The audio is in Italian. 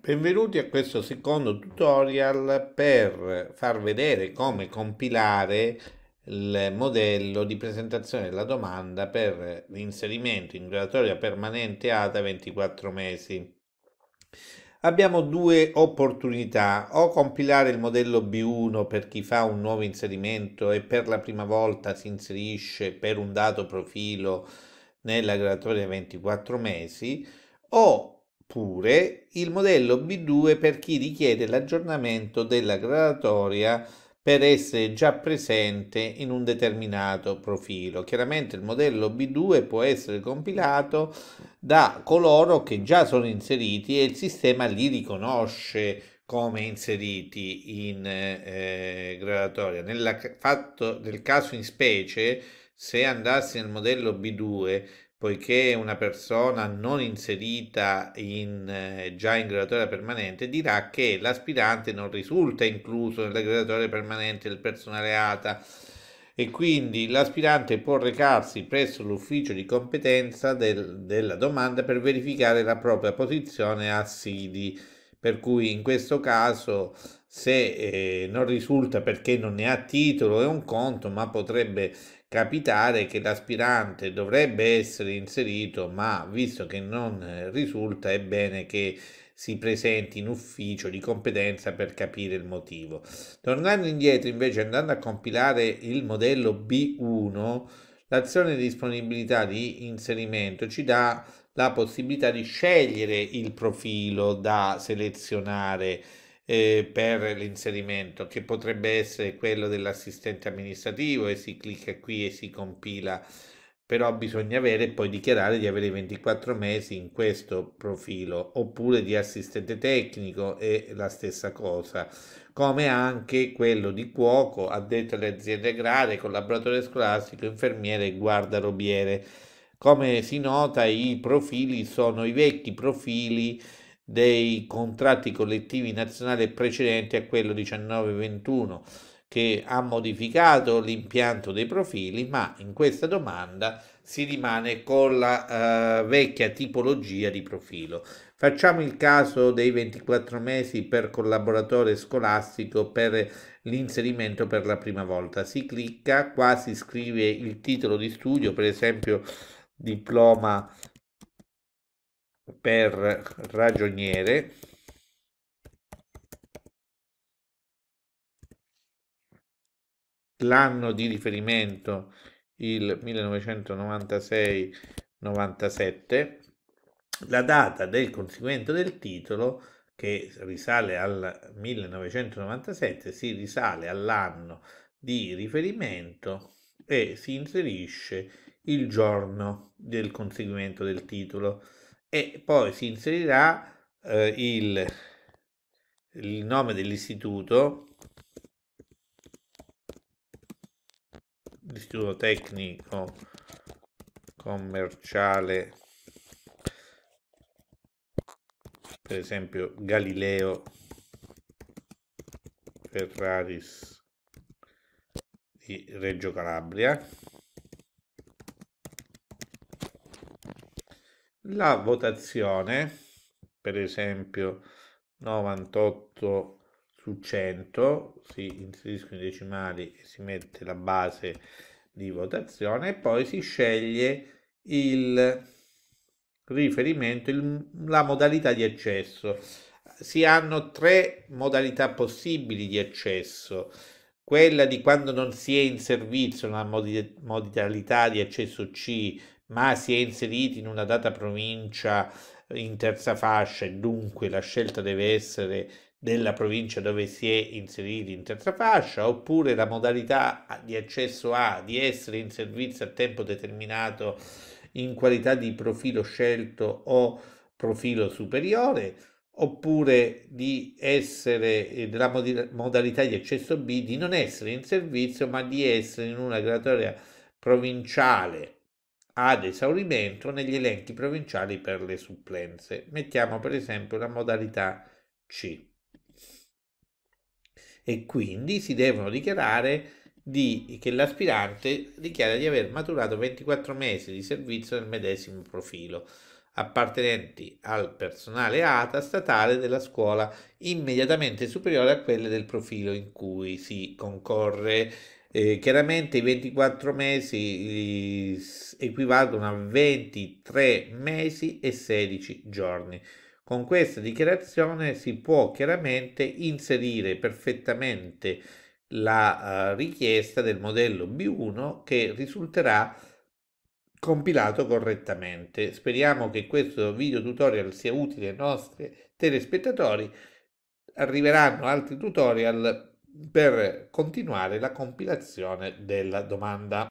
Benvenuti a questo secondo tutorial per far vedere come compilare il modello di presentazione della domanda per l'inserimento in graduatoria permanente ATA 24 mesi. Abbiamo due opportunità, o compilare il modello B1 per chi fa un nuovo inserimento e per la prima volta si inserisce per un dato profilo nella graduatoria 24 mesi, o oppure il modello B2 per chi richiede l'aggiornamento della gradatoria per essere già presente in un determinato profilo. Chiaramente il modello B2 può essere compilato da coloro che già sono inseriti e il sistema li riconosce come inseriti in eh, graduatoria. Nella, fatto, nel caso in specie, se andassi nel modello B2 poiché una persona non inserita in, eh, già in graduatoria permanente dirà che l'aspirante non risulta incluso nella graduatoria permanente del personale ATA e quindi l'aspirante può recarsi presso l'ufficio di competenza del, della domanda per verificare la propria posizione a SIDI per cui in questo caso se eh, non risulta perché non ne ha titolo è un conto, ma potrebbe capitare che l'aspirante dovrebbe essere inserito, ma visto che non eh, risulta è bene che si presenti in ufficio di competenza per capire il motivo. Tornando indietro, invece, andando a compilare il modello B1, l'azione di disponibilità di inserimento ci dà la possibilità di scegliere il profilo da selezionare eh, per l'inserimento, che potrebbe essere quello dell'assistente amministrativo e si clicca qui e si compila, però bisogna avere e poi dichiarare di avere 24 mesi in questo profilo, oppure di assistente tecnico è la stessa cosa, come anche quello di cuoco, addetto alle aziende agrarie, collaboratore scolastico, infermiere e guardarobiere come si nota, i profili sono i vecchi profili dei contratti collettivi nazionali precedenti a quello 19-21 che ha modificato l'impianto dei profili, ma in questa domanda si rimane con la eh, vecchia tipologia di profilo. Facciamo il caso dei 24 mesi per collaboratore scolastico per l'inserimento per la prima volta. Si clicca, qua si scrive il titolo di studio, per esempio diploma per ragioniere l'anno di riferimento il 1996-97 la data del conseguimento del titolo che risale al 1997 si risale all'anno di riferimento e si inserisce il giorno del conseguimento del titolo e poi si inserirà eh, il, il nome dell'istituto, l'istituto tecnico commerciale, per esempio Galileo Ferraris di Reggio Calabria la votazione, per esempio 98 su 100, si inseriscono i decimali e si mette la base di votazione e poi si sceglie il riferimento, il, la modalità di accesso. Si hanno tre modalità possibili di accesso. Quella di quando non si è in servizio, una modalità di accesso C ma si è inseriti in una data provincia in terza fascia e dunque la scelta deve essere della provincia dove si è inseriti in terza fascia oppure la modalità di accesso a di essere in servizio a tempo determinato in qualità di profilo scelto o profilo superiore oppure di essere eh, della modalità di accesso B di non essere in servizio ma di essere in una graduatoria provinciale ad esaurimento negli elenchi provinciali per le supplenze. Mettiamo per esempio la modalità C. E quindi si devono dichiarare di, che l'aspirante dichiara di aver maturato 24 mesi di servizio nel medesimo profilo appartenenti al personale ATA statale della scuola immediatamente superiore a quelle del profilo in cui si concorre eh, chiaramente i 24 mesi eh, equivalgono a 23 mesi e 16 giorni. Con questa dichiarazione si può chiaramente inserire perfettamente la uh, richiesta del modello B1 che risulterà compilato correttamente. Speriamo che questo video tutorial sia utile ai nostri telespettatori. Arriveranno altri tutorial per continuare la compilazione della domanda.